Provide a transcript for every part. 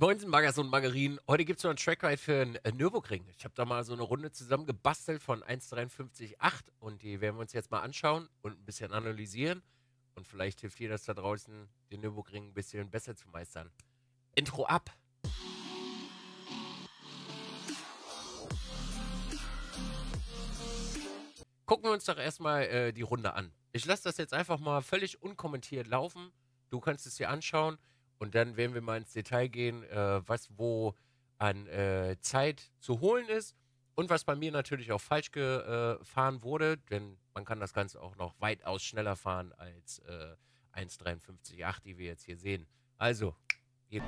Moin, sind Boinsenbaggers und Margarine. Heute gibt es noch einen Trackride für den äh, Nürburgring. Ich habe da mal so eine Runde zusammen gebastelt von 1,53,8 und die werden wir uns jetzt mal anschauen und ein bisschen analysieren. Und vielleicht hilft dir das da draußen, den Nürburgring ein bisschen besser zu meistern. Intro ab! Gucken wir uns doch erstmal äh, die Runde an. Ich lasse das jetzt einfach mal völlig unkommentiert laufen. Du kannst es dir anschauen. Und dann werden wir mal ins Detail gehen, äh, was wo an äh, Zeit zu holen ist und was bei mir natürlich auch falsch gefahren wurde, denn man kann das Ganze auch noch weitaus schneller fahren als 1,53,8, äh, die wir jetzt hier sehen. Also, geht.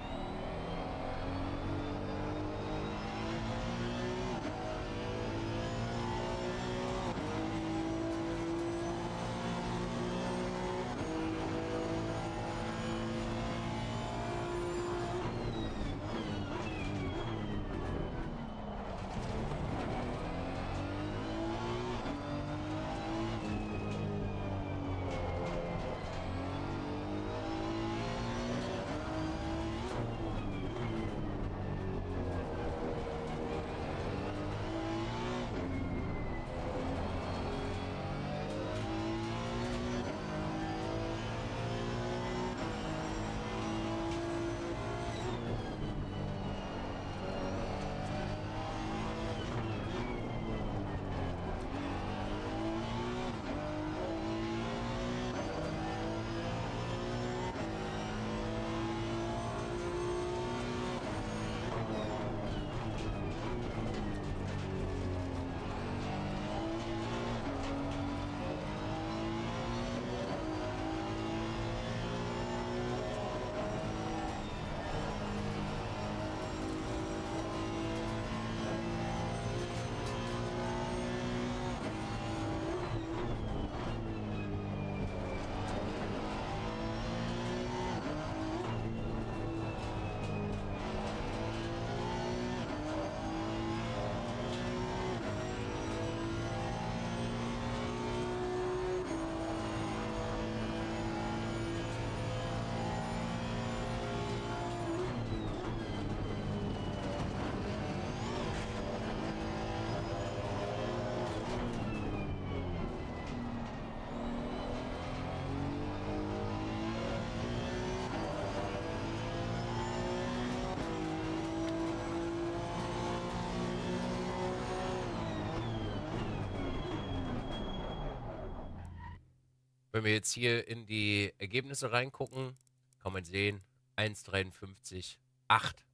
Wenn wir jetzt hier in die Ergebnisse reingucken, kann man sehen, 1,53, 8.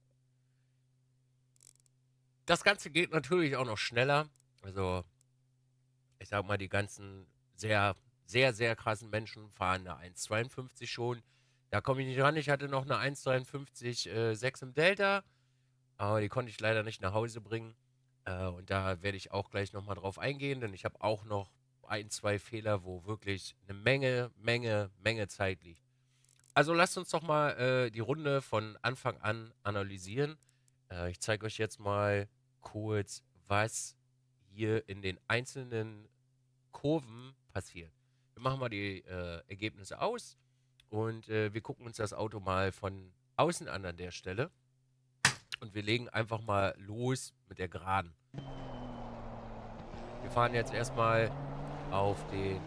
Das Ganze geht natürlich auch noch schneller. Also, ich sag mal, die ganzen sehr, sehr, sehr krassen Menschen fahren eine 1,52 schon. Da komme ich nicht ran. Ich hatte noch eine 1,53 äh, 6 im Delta, aber die konnte ich leider nicht nach Hause bringen. Äh, und da werde ich auch gleich nochmal drauf eingehen, denn ich habe auch noch ein, zwei Fehler, wo wirklich eine Menge, Menge, Menge Zeit liegt. Also lasst uns doch mal äh, die Runde von Anfang an analysieren. Äh, ich zeige euch jetzt mal kurz, was hier in den einzelnen Kurven passiert. Wir machen mal die äh, Ergebnisse aus und äh, wir gucken uns das Auto mal von außen an an der Stelle. Und wir legen einfach mal los mit der Geraden. Wir fahren jetzt erstmal auf, den,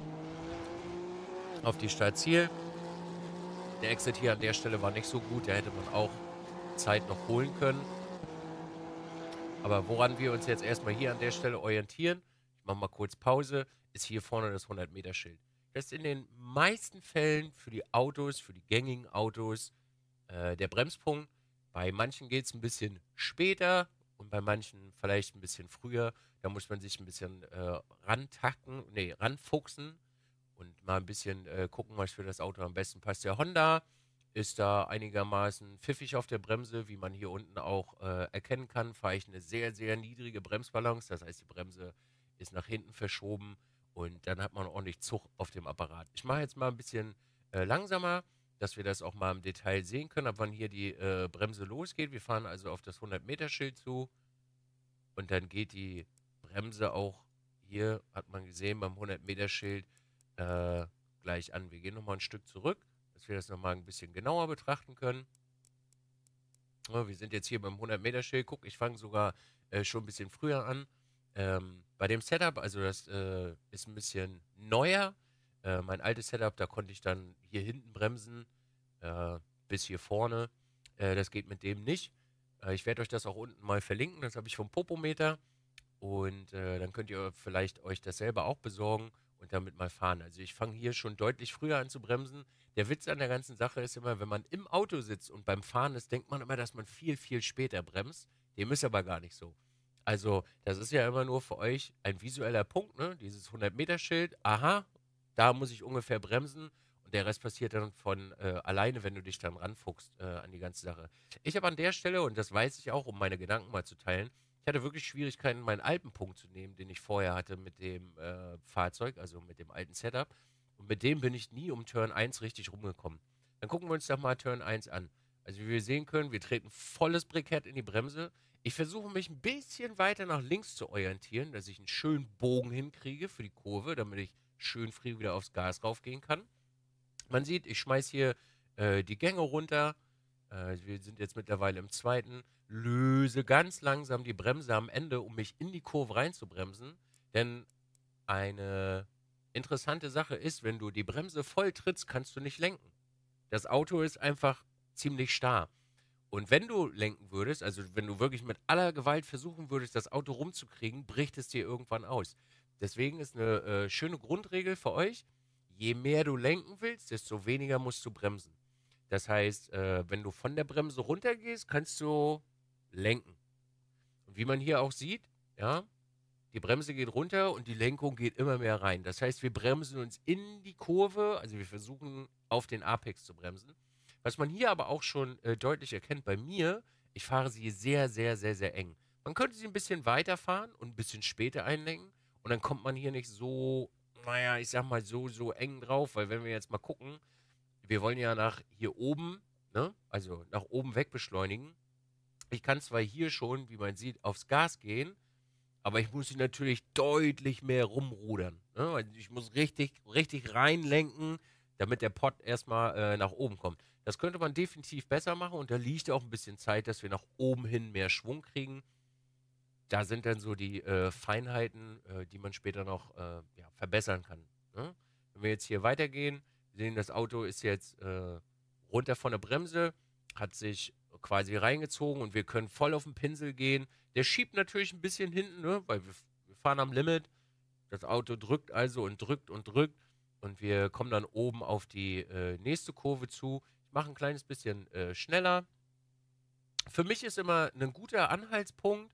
auf die Stadt Ziel. Der Exit hier an der Stelle war nicht so gut. Da hätte man auch Zeit noch holen können. Aber woran wir uns jetzt erstmal hier an der Stelle orientieren, ich mache mal kurz Pause, ist hier vorne das 100-Meter-Schild. Das ist in den meisten Fällen für die Autos, für die gängigen Autos, äh, der Bremspunkt. Bei manchen geht es ein bisschen später, und bei manchen vielleicht ein bisschen früher. Da muss man sich ein bisschen äh, rantacken, nee, ranfuchsen und mal ein bisschen äh, gucken, was für das Auto am besten passt. Der Honda ist da einigermaßen pfiffig auf der Bremse, wie man hier unten auch äh, erkennen kann. Fahre ich eine sehr, sehr niedrige Bremsbalance, das heißt, die Bremse ist nach hinten verschoben und dann hat man ordentlich Zug auf dem Apparat. Ich mache jetzt mal ein bisschen äh, langsamer dass wir das auch mal im Detail sehen können, ab wann hier die äh, Bremse losgeht. Wir fahren also auf das 100-Meter-Schild zu und dann geht die Bremse auch hier, hat man gesehen, beim 100-Meter-Schild äh, gleich an. Wir gehen nochmal ein Stück zurück, dass wir das nochmal ein bisschen genauer betrachten können. Ja, wir sind jetzt hier beim 100-Meter-Schild. Guck, ich fange sogar äh, schon ein bisschen früher an. Ähm, bei dem Setup, also das äh, ist ein bisschen neuer. Äh, mein altes Setup, da konnte ich dann hier hinten bremsen, äh, bis hier vorne. Äh, das geht mit dem nicht. Äh, ich werde euch das auch unten mal verlinken. Das habe ich vom Popometer. Und äh, dann könnt ihr vielleicht euch das selber auch besorgen und damit mal fahren. Also ich fange hier schon deutlich früher an zu bremsen. Der Witz an der ganzen Sache ist immer, wenn man im Auto sitzt und beim Fahren ist, denkt man immer, dass man viel, viel später bremst. Dem ist aber gar nicht so. Also das ist ja immer nur für euch ein visueller Punkt, ne? dieses 100-Meter-Schild. Aha, da muss ich ungefähr bremsen und der Rest passiert dann von äh, alleine, wenn du dich dann ranfuchst äh, an die ganze Sache. Ich habe an der Stelle, und das weiß ich auch, um meine Gedanken mal zu teilen, ich hatte wirklich Schwierigkeiten, meinen alten Punkt zu nehmen, den ich vorher hatte mit dem äh, Fahrzeug, also mit dem alten Setup. Und mit dem bin ich nie um Turn 1 richtig rumgekommen. Dann gucken wir uns doch mal Turn 1 an. Also wie wir sehen können, wir treten volles Brikett in die Bremse. Ich versuche mich ein bisschen weiter nach links zu orientieren, dass ich einen schönen Bogen hinkriege für die Kurve, damit ich schön früh wieder aufs Gas raufgehen kann. Man sieht, ich schmeiße hier äh, die Gänge runter. Äh, wir sind jetzt mittlerweile im zweiten. Löse ganz langsam die Bremse am Ende, um mich in die Kurve reinzubremsen. Denn eine interessante Sache ist, wenn du die Bremse voll trittst, kannst du nicht lenken. Das Auto ist einfach ziemlich starr. Und wenn du lenken würdest, also wenn du wirklich mit aller Gewalt versuchen würdest, das Auto rumzukriegen, bricht es dir irgendwann aus. Deswegen ist eine äh, schöne Grundregel für euch, je mehr du lenken willst, desto weniger musst du bremsen. Das heißt, äh, wenn du von der Bremse runtergehst, kannst du lenken. Und wie man hier auch sieht, ja, die Bremse geht runter und die Lenkung geht immer mehr rein. Das heißt, wir bremsen uns in die Kurve, also wir versuchen auf den Apex zu bremsen. Was man hier aber auch schon äh, deutlich erkennt bei mir, ich fahre sie sehr, sehr, sehr, sehr eng. Man könnte sie ein bisschen weiterfahren und ein bisschen später einlenken, und dann kommt man hier nicht so, naja, ich sag mal so, so eng drauf, weil wenn wir jetzt mal gucken, wir wollen ja nach hier oben, ne? also nach oben weg beschleunigen. Ich kann zwar hier schon, wie man sieht, aufs Gas gehen, aber ich muss hier natürlich deutlich mehr rumrudern. Ne? Ich muss richtig, richtig reinlenken, damit der Pot erstmal äh, nach oben kommt. Das könnte man definitiv besser machen und da liegt auch ein bisschen Zeit, dass wir nach oben hin mehr Schwung kriegen da sind dann so die äh, Feinheiten, äh, die man später noch äh, ja, verbessern kann. Ne? Wenn wir jetzt hier weitergehen, sehen, das Auto ist jetzt äh, runter von der Bremse, hat sich quasi reingezogen und wir können voll auf den Pinsel gehen. Der schiebt natürlich ein bisschen hinten, ne? weil wir, wir fahren am Limit. Das Auto drückt also und drückt und drückt und wir kommen dann oben auf die äh, nächste Kurve zu. Ich mache ein kleines bisschen äh, schneller. Für mich ist immer ein guter Anhaltspunkt,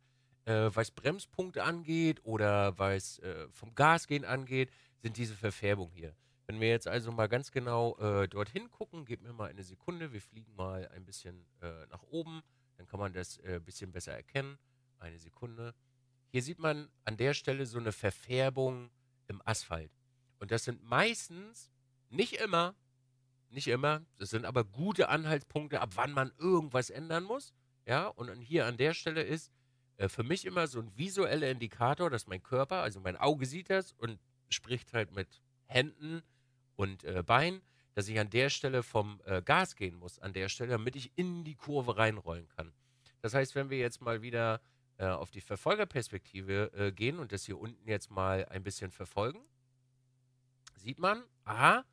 äh, was Bremspunkte angeht oder was äh, vom Gasgehen angeht, sind diese Verfärbungen hier. Wenn wir jetzt also mal ganz genau äh, dorthin gucken, gebt mir mal eine Sekunde, wir fliegen mal ein bisschen äh, nach oben, dann kann man das ein äh, bisschen besser erkennen. Eine Sekunde. Hier sieht man an der Stelle so eine Verfärbung im Asphalt. Und das sind meistens, nicht immer, nicht immer, das sind aber gute Anhaltspunkte, ab wann man irgendwas ändern muss. Ja, und hier an der Stelle ist, äh, für mich immer so ein visueller Indikator, dass mein Körper, also mein Auge sieht das und spricht halt mit Händen und äh, Beinen, dass ich an der Stelle vom äh, Gas gehen muss, an der Stelle, damit ich in die Kurve reinrollen kann. Das heißt, wenn wir jetzt mal wieder äh, auf die Verfolgerperspektive äh, gehen und das hier unten jetzt mal ein bisschen verfolgen, sieht man, aha,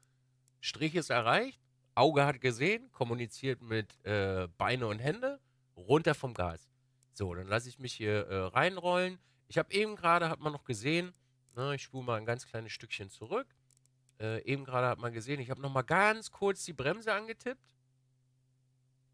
Strich ist erreicht, Auge hat gesehen, kommuniziert mit äh, Beine und Hände, runter vom Gas. So, dann lasse ich mich hier äh, reinrollen. Ich habe eben gerade, hat man noch gesehen, ne, ich spule mal ein ganz kleines Stückchen zurück. Äh, eben gerade hat man gesehen, ich habe nochmal ganz kurz die Bremse angetippt.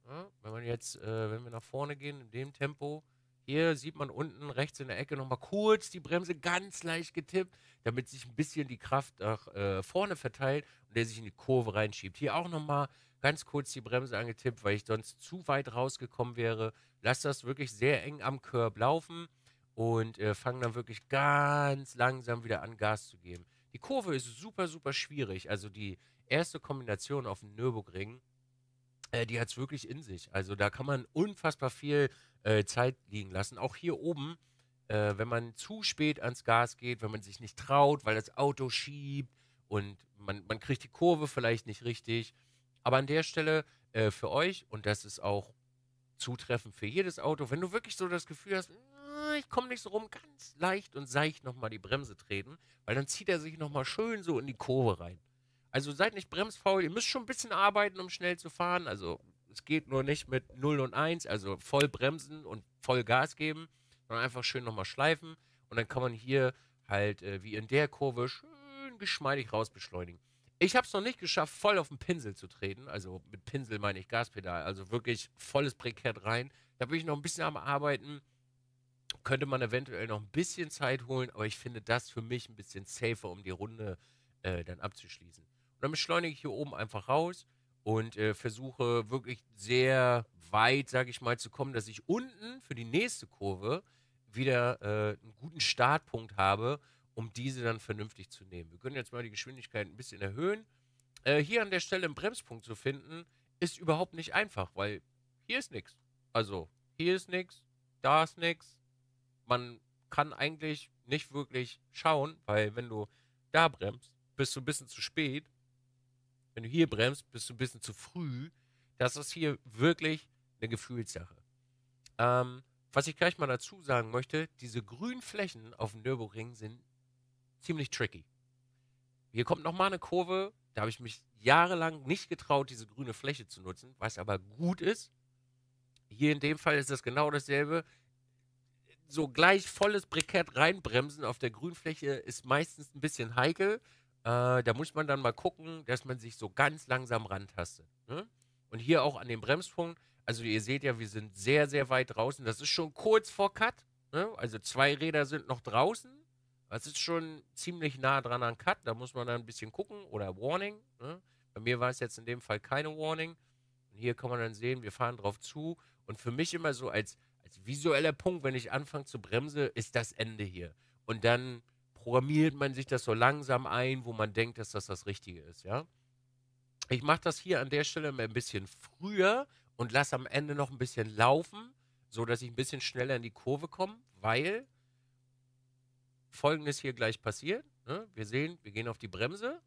Ja, wenn man jetzt, äh, wenn wir nach vorne gehen, in dem Tempo, hier sieht man unten rechts in der Ecke nochmal kurz die Bremse ganz leicht getippt, damit sich ein bisschen die Kraft nach äh, vorne verteilt und der sich in die Kurve reinschiebt. Hier auch nochmal ganz kurz die Bremse angetippt, weil ich sonst zu weit rausgekommen wäre. Lass das wirklich sehr eng am Curb laufen und äh, fange dann wirklich ganz langsam wieder an, Gas zu geben. Die Kurve ist super, super schwierig. Also die erste Kombination auf dem Nürburgring, äh, die hat es wirklich in sich. Also da kann man unfassbar viel äh, Zeit liegen lassen. Auch hier oben, äh, wenn man zu spät ans Gas geht, wenn man sich nicht traut, weil das Auto schiebt und man, man kriegt die Kurve vielleicht nicht richtig aber an der Stelle äh, für euch, und das ist auch zutreffend für jedes Auto, wenn du wirklich so das Gefühl hast, ah, ich komme nicht so rum, ganz leicht und seicht nochmal die Bremse treten, weil dann zieht er sich nochmal schön so in die Kurve rein. Also seid nicht bremsfaul, ihr müsst schon ein bisschen arbeiten, um schnell zu fahren. Also es geht nur nicht mit 0 und 1, also voll bremsen und voll Gas geben, sondern einfach schön nochmal schleifen. Und dann kann man hier halt äh, wie in der Kurve schön geschmeidig raus beschleunigen. Ich habe es noch nicht geschafft, voll auf den Pinsel zu treten. Also mit Pinsel meine ich Gaspedal. Also wirklich volles Brikett rein. Da bin ich noch ein bisschen am Arbeiten. Könnte man eventuell noch ein bisschen Zeit holen, aber ich finde das für mich ein bisschen safer, um die Runde äh, dann abzuschließen. Und dann beschleunige ich hier oben einfach raus und äh, versuche wirklich sehr weit, sage ich mal, zu kommen, dass ich unten für die nächste Kurve wieder äh, einen guten Startpunkt habe um diese dann vernünftig zu nehmen. Wir können jetzt mal die Geschwindigkeit ein bisschen erhöhen. Äh, hier an der Stelle einen Bremspunkt zu finden, ist überhaupt nicht einfach, weil hier ist nichts. Also, hier ist nichts, da ist nichts. Man kann eigentlich nicht wirklich schauen, weil wenn du da bremst, bist du ein bisschen zu spät. Wenn du hier bremst, bist du ein bisschen zu früh. Das ist hier wirklich eine Gefühlssache. Ähm, was ich gleich mal dazu sagen möchte, diese grünen Flächen auf dem Nürburgring sind ziemlich tricky. Hier kommt nochmal eine Kurve, da habe ich mich jahrelang nicht getraut, diese grüne Fläche zu nutzen, was aber gut ist. Hier in dem Fall ist das genau dasselbe. So gleich volles Brikett reinbremsen auf der Grünfläche ist meistens ein bisschen heikel. Äh, da muss man dann mal gucken, dass man sich so ganz langsam rantastet. Ne? Und hier auch an dem Bremspunkt, also ihr seht ja, wir sind sehr, sehr weit draußen. Das ist schon kurz vor Cut. Ne? Also zwei Räder sind noch draußen das ist schon ziemlich nah dran an Cut. Da muss man dann ein bisschen gucken oder Warning. Ne? Bei mir war es jetzt in dem Fall keine Warning. Und hier kann man dann sehen, wir fahren drauf zu. Und für mich immer so als, als visueller Punkt, wenn ich anfange zu bremse, ist das Ende hier. Und dann programmiert man sich das so langsam ein, wo man denkt, dass das das Richtige ist. Ja? Ich mache das hier an der Stelle mal ein bisschen früher und lasse am Ende noch ein bisschen laufen, sodass ich ein bisschen schneller in die Kurve komme, weil Folgendes hier gleich passiert. Ne? Wir sehen, wir gehen auf die Bremse.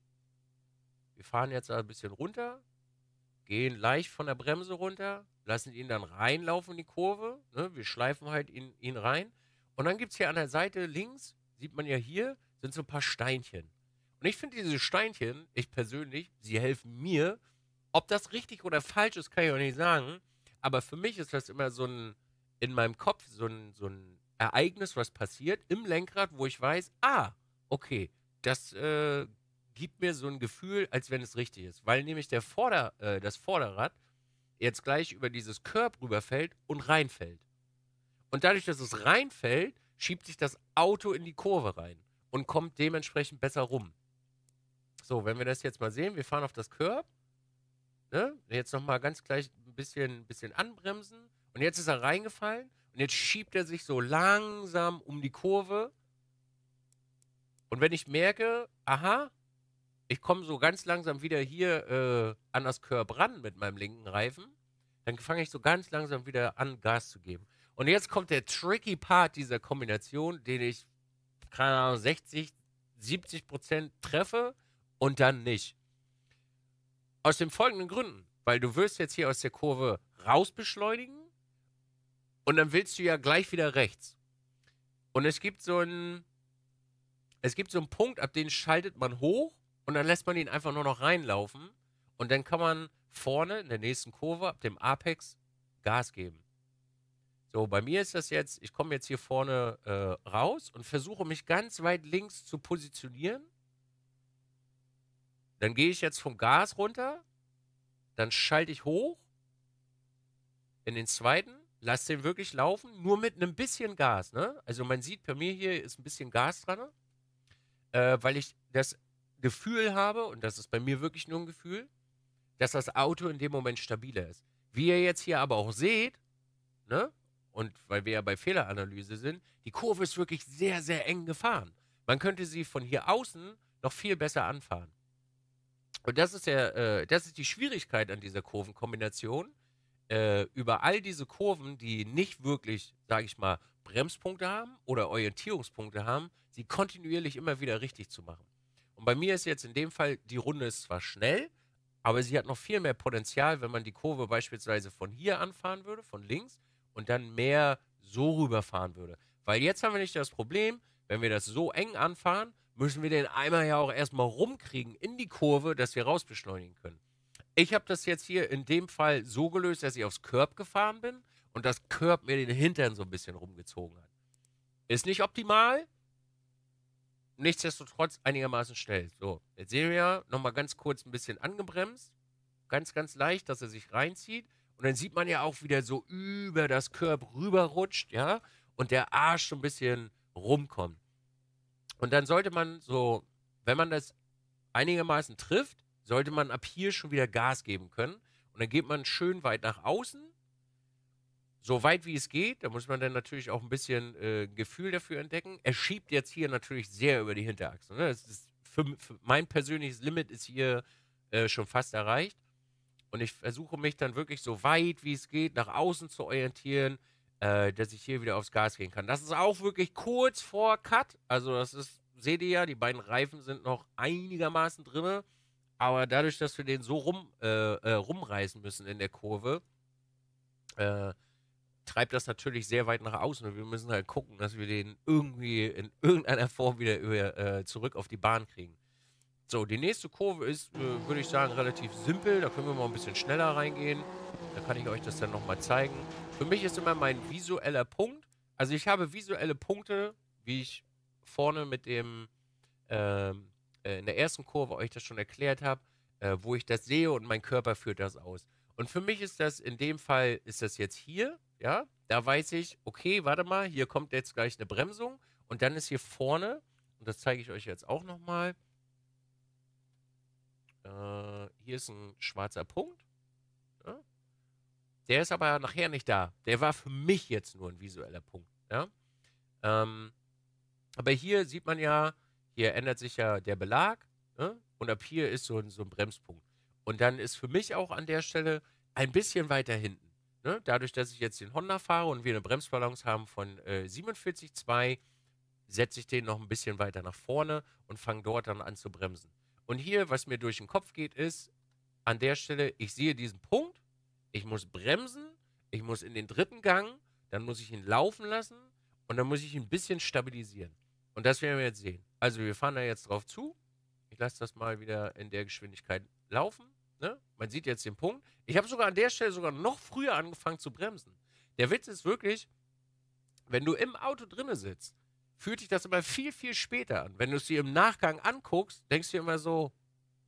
Wir fahren jetzt ein bisschen runter, gehen leicht von der Bremse runter, lassen ihn dann reinlaufen in die Kurve. Ne? Wir schleifen halt ihn, ihn rein. Und dann gibt es hier an der Seite links, sieht man ja hier, sind so ein paar Steinchen. Und ich finde diese Steinchen, ich persönlich, sie helfen mir. Ob das richtig oder falsch ist, kann ich auch nicht sagen. Aber für mich ist das immer so ein, in meinem Kopf, so ein, so ein Ereignis, was passiert im Lenkrad, wo ich weiß, ah, okay, das äh, gibt mir so ein Gefühl, als wenn es richtig ist. Weil nämlich der Vorder-, äh, das Vorderrad jetzt gleich über dieses Körb rüberfällt und reinfällt. Und dadurch, dass es reinfällt, schiebt sich das Auto in die Kurve rein und kommt dementsprechend besser rum. So, wenn wir das jetzt mal sehen, wir fahren auf das Körb. Ne? Jetzt nochmal ganz gleich ein bisschen, bisschen anbremsen. Und jetzt ist er reingefallen und jetzt schiebt er sich so langsam um die Kurve. Und wenn ich merke, aha, ich komme so ganz langsam wieder hier äh, an das Körb ran mit meinem linken Reifen, dann fange ich so ganz langsam wieder an, Gas zu geben. Und jetzt kommt der tricky Part dieser Kombination, den ich, keine Ahnung, 60, 70 Prozent treffe und dann nicht. Aus den folgenden Gründen. Weil du wirst jetzt hier aus der Kurve raus beschleunigen und dann willst du ja gleich wieder rechts. Und es gibt so einen, es gibt so einen Punkt, ab dem schaltet man hoch und dann lässt man ihn einfach nur noch reinlaufen. Und dann kann man vorne in der nächsten Kurve ab dem Apex Gas geben. So, bei mir ist das jetzt, ich komme jetzt hier vorne äh, raus und versuche mich ganz weit links zu positionieren. Dann gehe ich jetzt vom Gas runter, dann schalte ich hoch in den zweiten Lass den wirklich laufen, nur mit einem bisschen Gas. Ne? Also man sieht, bei mir hier ist ein bisschen Gas dran, ne? äh, weil ich das Gefühl habe, und das ist bei mir wirklich nur ein Gefühl, dass das Auto in dem Moment stabiler ist. Wie ihr jetzt hier aber auch seht, ne? und weil wir ja bei Fehleranalyse sind, die Kurve ist wirklich sehr, sehr eng gefahren. Man könnte sie von hier außen noch viel besser anfahren. Und das ist ja, äh, das ist die Schwierigkeit an dieser Kurvenkombination, äh, über all diese Kurven, die nicht wirklich, sage ich mal, Bremspunkte haben oder Orientierungspunkte haben, sie kontinuierlich immer wieder richtig zu machen. Und bei mir ist jetzt in dem Fall, die Runde ist zwar schnell, aber sie hat noch viel mehr Potenzial, wenn man die Kurve beispielsweise von hier anfahren würde, von links, und dann mehr so rüberfahren würde. Weil jetzt haben wir nicht das Problem, wenn wir das so eng anfahren, müssen wir den Eimer ja auch erstmal rumkriegen in die Kurve, dass wir rausbeschleunigen können. Ich habe das jetzt hier in dem Fall so gelöst, dass ich aufs Körb gefahren bin und das Körb mir den Hintern so ein bisschen rumgezogen hat. Ist nicht optimal, nichtsdestotrotz einigermaßen schnell. So, jetzt sehen wir ja nochmal ganz kurz ein bisschen angebremst. Ganz, ganz leicht, dass er sich reinzieht. Und dann sieht man ja auch, wie der so über das Körb rüberrutscht, ja, und der Arsch so ein bisschen rumkommt. Und dann sollte man so, wenn man das einigermaßen trifft, sollte man ab hier schon wieder Gas geben können. Und dann geht man schön weit nach außen, so weit wie es geht. Da muss man dann natürlich auch ein bisschen äh, Gefühl dafür entdecken. Er schiebt jetzt hier natürlich sehr über die Hinterachse. Ne? Das ist für, für mein persönliches Limit ist hier äh, schon fast erreicht. Und ich versuche mich dann wirklich so weit wie es geht nach außen zu orientieren, äh, dass ich hier wieder aufs Gas gehen kann. Das ist auch wirklich kurz vor Cut. Also das ist, seht ihr ja, die beiden Reifen sind noch einigermaßen drinne. Aber dadurch, dass wir den so rum, äh, äh, rumreißen müssen in der Kurve, äh, treibt das natürlich sehr weit nach außen. Und wir müssen halt gucken, dass wir den irgendwie in irgendeiner Form wieder über, äh, äh, zurück auf die Bahn kriegen. So, die nächste Kurve ist, äh, würde ich sagen, relativ simpel. Da können wir mal ein bisschen schneller reingehen. Da kann ich euch das dann nochmal zeigen. Für mich ist immer mein visueller Punkt. Also ich habe visuelle Punkte, wie ich vorne mit dem ähm, äh, in der ersten Kurve euch das schon erklärt habe, äh, wo ich das sehe und mein Körper führt das aus. Und für mich ist das in dem Fall, ist das jetzt hier, ja, da weiß ich, okay, warte mal, hier kommt jetzt gleich eine Bremsung und dann ist hier vorne, und das zeige ich euch jetzt auch nochmal, äh, hier ist ein schwarzer Punkt. Ja? Der ist aber nachher nicht da. Der war für mich jetzt nur ein visueller Punkt. Ja? Ähm, aber hier sieht man ja, hier ändert sich ja der Belag ne? und ab hier ist so ein, so ein Bremspunkt. Und dann ist für mich auch an der Stelle ein bisschen weiter hinten. Ne? Dadurch, dass ich jetzt den Honda fahre und wir eine Bremsbalance haben von äh, 47,2, setze ich den noch ein bisschen weiter nach vorne und fange dort dann an zu bremsen. Und hier, was mir durch den Kopf geht, ist an der Stelle, ich sehe diesen Punkt, ich muss bremsen, ich muss in den dritten Gang, dann muss ich ihn laufen lassen und dann muss ich ihn ein bisschen stabilisieren. Und das werden wir jetzt sehen. Also wir fahren da jetzt drauf zu. Ich lasse das mal wieder in der Geschwindigkeit laufen. Ne? Man sieht jetzt den Punkt. Ich habe sogar an der Stelle sogar noch früher angefangen zu bremsen. Der Witz ist wirklich, wenn du im Auto drinne sitzt, fühlt dich das immer viel, viel später an. Wenn du es dir im Nachgang anguckst, denkst du dir immer so,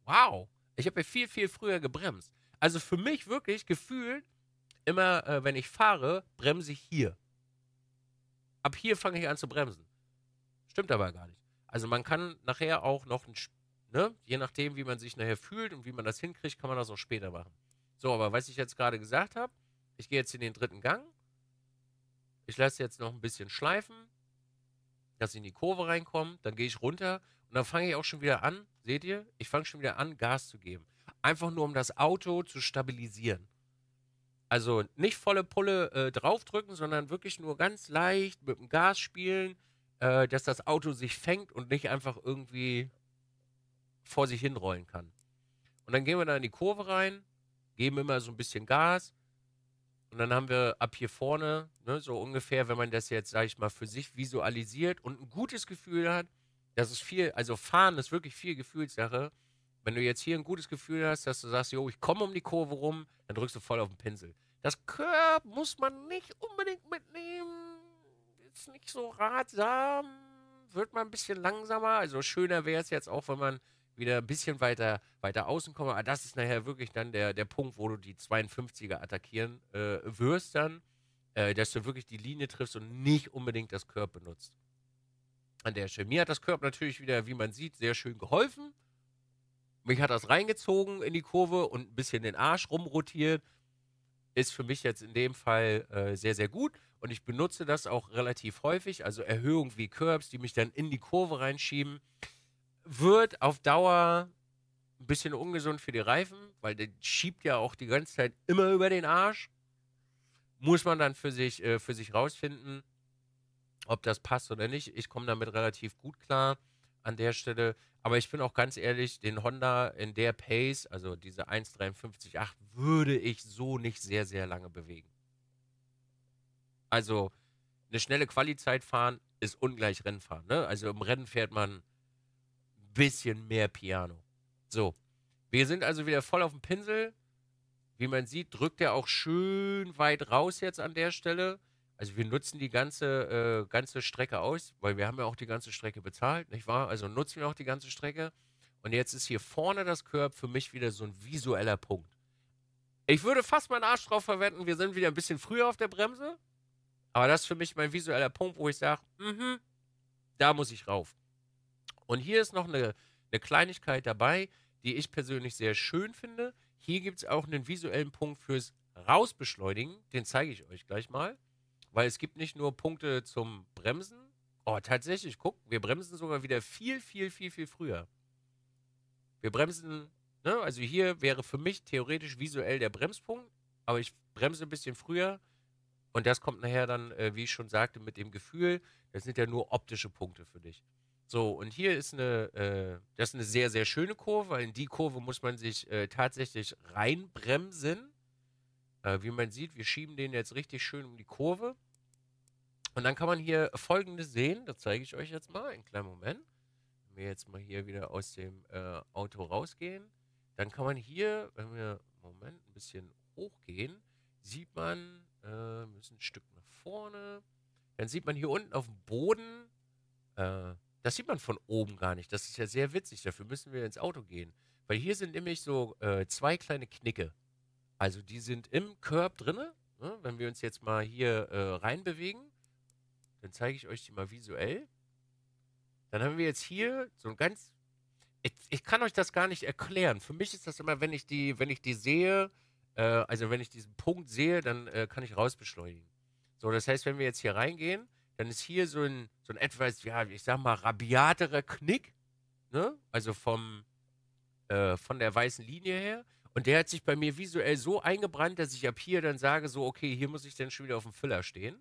wow, ich habe ja viel, viel früher gebremst. Also für mich wirklich gefühlt, immer äh, wenn ich fahre, bremse ich hier. Ab hier fange ich an zu bremsen. Stimmt aber gar nicht. Also man kann nachher auch noch, ein, ne, je nachdem, wie man sich nachher fühlt und wie man das hinkriegt, kann man das auch später machen. So, aber was ich jetzt gerade gesagt habe, ich gehe jetzt in den dritten Gang. Ich lasse jetzt noch ein bisschen schleifen, dass ich in die Kurve reinkomme. Dann gehe ich runter und dann fange ich auch schon wieder an, seht ihr, ich fange schon wieder an, Gas zu geben. Einfach nur, um das Auto zu stabilisieren. Also nicht volle Pulle äh, draufdrücken, sondern wirklich nur ganz leicht mit dem Gas spielen äh, dass das Auto sich fängt und nicht einfach irgendwie vor sich hinrollen kann. Und dann gehen wir da in die Kurve rein, geben immer so ein bisschen Gas. Und dann haben wir ab hier vorne, ne, so ungefähr, wenn man das jetzt, sage ich mal, für sich visualisiert und ein gutes Gefühl hat, das ist viel, also fahren ist wirklich viel Gefühlssache. Wenn du jetzt hier ein gutes Gefühl hast, dass du sagst, jo, ich komme um die Kurve rum, dann drückst du voll auf den Pinsel. Das Körb muss man nicht unbedingt mitnehmen jetzt nicht so ratsam. Wird man ein bisschen langsamer. Also schöner wäre es jetzt auch, wenn man wieder ein bisschen weiter, weiter außen kommt. Aber ah, das ist nachher wirklich dann der, der Punkt, wo du die 52er attackieren äh, wirst dann. Äh, dass du wirklich die Linie triffst und nicht unbedingt das Körb benutzt. An der Stelle. Mir hat das Körb natürlich wieder, wie man sieht, sehr schön geholfen. Mich hat das reingezogen in die Kurve und ein bisschen den Arsch rumrotiert ist für mich jetzt in dem Fall äh, sehr, sehr gut. Und ich benutze das auch relativ häufig. Also Erhöhungen wie Curbs, die mich dann in die Kurve reinschieben, wird auf Dauer ein bisschen ungesund für die Reifen, weil der schiebt ja auch die ganze Zeit immer über den Arsch. Muss man dann für sich, äh, für sich rausfinden, ob das passt oder nicht. Ich komme damit relativ gut klar an der Stelle. Aber ich bin auch ganz ehrlich, den Honda in der Pace, also diese 1,53,8, würde ich so nicht sehr, sehr lange bewegen. Also eine schnelle Qualizeit fahren ist ungleich Rennfahren. Ne? Also im Rennen fährt man ein bisschen mehr Piano. So, wir sind also wieder voll auf dem Pinsel. Wie man sieht, drückt er auch schön weit raus jetzt an der Stelle. Also wir nutzen die ganze, äh, ganze Strecke aus, weil wir haben ja auch die ganze Strecke bezahlt, nicht wahr? Also nutzen wir auch die ganze Strecke. Und jetzt ist hier vorne das Curb für mich wieder so ein visueller Punkt. Ich würde fast meinen Arsch drauf verwenden, wir sind wieder ein bisschen früher auf der Bremse. Aber das ist für mich mein visueller Punkt, wo ich sage, mhm, da muss ich rauf. Und hier ist noch eine, eine Kleinigkeit dabei, die ich persönlich sehr schön finde. Hier gibt es auch einen visuellen Punkt fürs Rausbeschleunigen. Den zeige ich euch gleich mal weil es gibt nicht nur Punkte zum Bremsen. Oh, tatsächlich, guck, wir bremsen sogar wieder viel, viel, viel, viel früher. Wir bremsen, ne? also hier wäre für mich theoretisch visuell der Bremspunkt, aber ich bremse ein bisschen früher. Und das kommt nachher dann, äh, wie ich schon sagte, mit dem Gefühl. Das sind ja nur optische Punkte für dich. So, und hier ist eine, äh, das ist eine sehr, sehr schöne Kurve, weil in die Kurve muss man sich äh, tatsächlich reinbremsen. Äh, wie man sieht, wir schieben den jetzt richtig schön um die Kurve. Und dann kann man hier folgendes sehen. Das zeige ich euch jetzt mal. Einen kleinen Moment. Wenn wir jetzt mal hier wieder aus dem äh, Auto rausgehen, dann kann man hier, wenn wir, Moment, ein bisschen hochgehen, sieht man, äh, müssen ein Stück nach vorne. Dann sieht man hier unten auf dem Boden, äh, das sieht man von oben gar nicht. Das ist ja sehr witzig. Dafür müssen wir ins Auto gehen. Weil hier sind nämlich so äh, zwei kleine Knicke. Also die sind im Curb drinne. Ne? Wenn wir uns jetzt mal hier äh, reinbewegen, dann zeige ich euch die mal visuell. Dann haben wir jetzt hier so ein ganz. Ich, ich, kann euch das gar nicht erklären. Für mich ist das immer, wenn ich die, wenn ich die sehe, äh, also wenn ich diesen Punkt sehe, dann äh, kann ich rausbeschleunigen. So, das heißt, wenn wir jetzt hier reingehen, dann ist hier so ein, so ein etwas, ja, ich sag mal, rabiaterer Knick, ne? Also vom, äh, von der weißen Linie her. Und der hat sich bei mir visuell so eingebrannt, dass ich ab hier dann sage, so, okay, hier muss ich dann schon wieder auf dem Füller stehen.